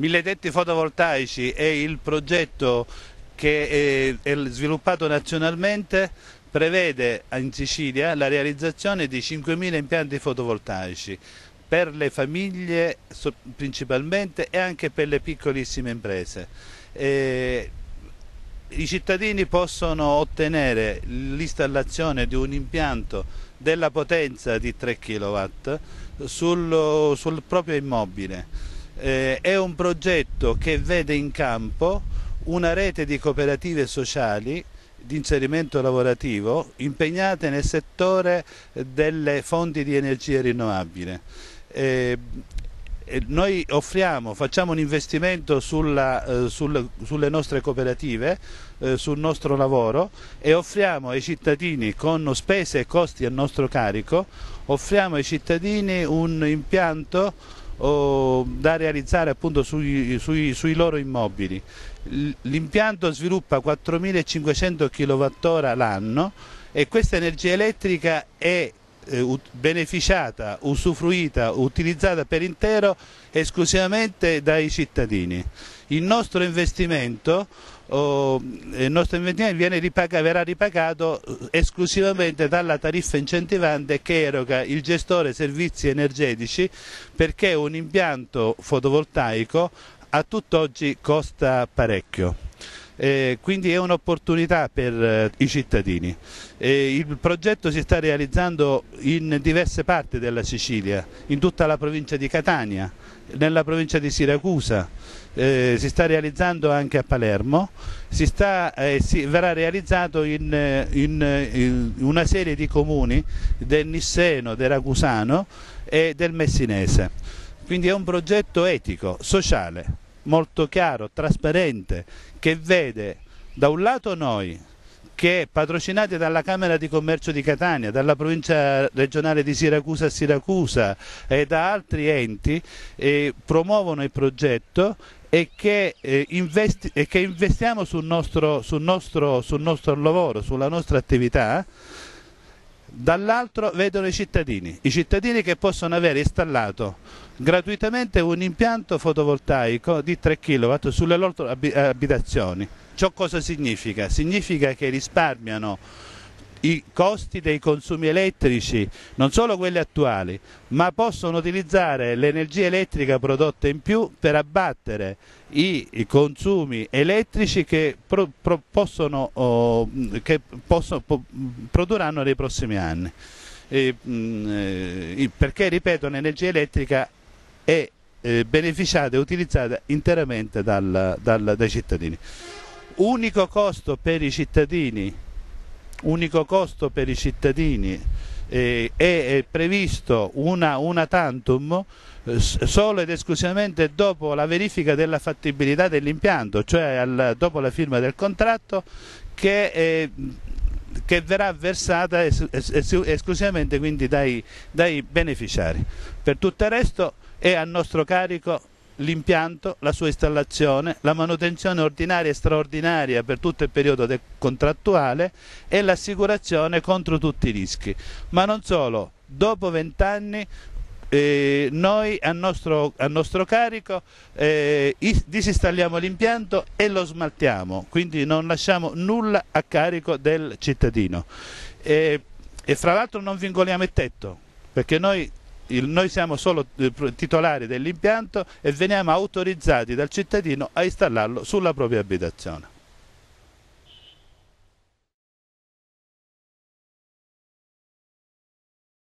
Mille tetti fotovoltaici è il progetto che è sviluppato nazionalmente prevede in Sicilia la realizzazione di 5.000 impianti fotovoltaici per le famiglie principalmente e anche per le piccolissime imprese. I cittadini possono ottenere l'installazione di un impianto della potenza di 3 kW sul, sul proprio immobile. Eh, è un progetto che vede in campo una rete di cooperative sociali di inserimento lavorativo impegnate nel settore delle fonti di energia rinnovabile. Eh, eh, noi offriamo, facciamo un investimento sulla, eh, sul, sulle nostre cooperative, eh, sul nostro lavoro e offriamo ai cittadini con spese e costi a nostro carico, offriamo ai cittadini un impianto o da realizzare appunto sui, sui, sui loro immobili. L'impianto sviluppa 4.500 kWh l'anno e questa energia elettrica è eh, beneficiata, usufruita, utilizzata per intero esclusivamente dai cittadini. Il nostro investimento oh, il nostro investimento ripag verrà ripagato esclusivamente dalla tariffa incentivante che eroga il gestore servizi energetici perché un impianto fotovoltaico a tutt'oggi costa parecchio eh, quindi è un'opportunità per eh, i cittadini. Eh, il progetto si sta realizzando in diverse parti della Sicilia, in tutta la provincia di Catania, nella provincia di Siracusa, eh, si sta realizzando anche a Palermo, si sta, eh, si verrà realizzato in, eh, in, in, una serie di comuni del Nisseno, del Racusano e del Messinese. Quindi è un progetto etico, sociale molto chiaro, trasparente, che vede da un lato noi che patrocinati dalla Camera di Commercio di Catania, dalla provincia regionale di Siracusa a Siracusa e da altri enti eh, promuovono il progetto e che, eh, investi e che investiamo sul nostro, sul, nostro, sul nostro lavoro, sulla nostra attività dall'altro vedono i cittadini, i cittadini che possono avere installato gratuitamente un impianto fotovoltaico di 3 kW sulle loro abitazioni. Ciò cosa significa? Significa che risparmiano i costi dei consumi elettrici, non solo quelli attuali, ma possono utilizzare l'energia elettrica prodotta in più per abbattere i consumi elettrici che, pro, pro, possono, oh, che possono, po, produrranno nei prossimi anni. E, mh, mm, eh, perché, ripeto, l'energia elettrica è eh, beneficiata e utilizzata interamente dal, dal, dai cittadini. Unico costo per i cittadini unico costo per i cittadini eh, è previsto una, una tantum eh, solo ed esclusivamente dopo la verifica della fattibilità dell'impianto, cioè al, dopo la firma del contratto che, eh, che verrà versata es, es, es, esclusivamente quindi dai, dai beneficiari. Per tutto il resto è a nostro carico l'impianto, la sua installazione, la manutenzione ordinaria e straordinaria per tutto il periodo contrattuale e l'assicurazione contro tutti i rischi. Ma non solo, dopo vent'anni eh, noi a nostro, a nostro carico eh, disinstalliamo l'impianto e lo smaltiamo, quindi non lasciamo nulla a carico del cittadino. Eh, e fra l'altro non vincoliamo il tetto, perché noi il, noi siamo solo eh, titolari dell'impianto e veniamo autorizzati dal cittadino a installarlo sulla propria abitazione.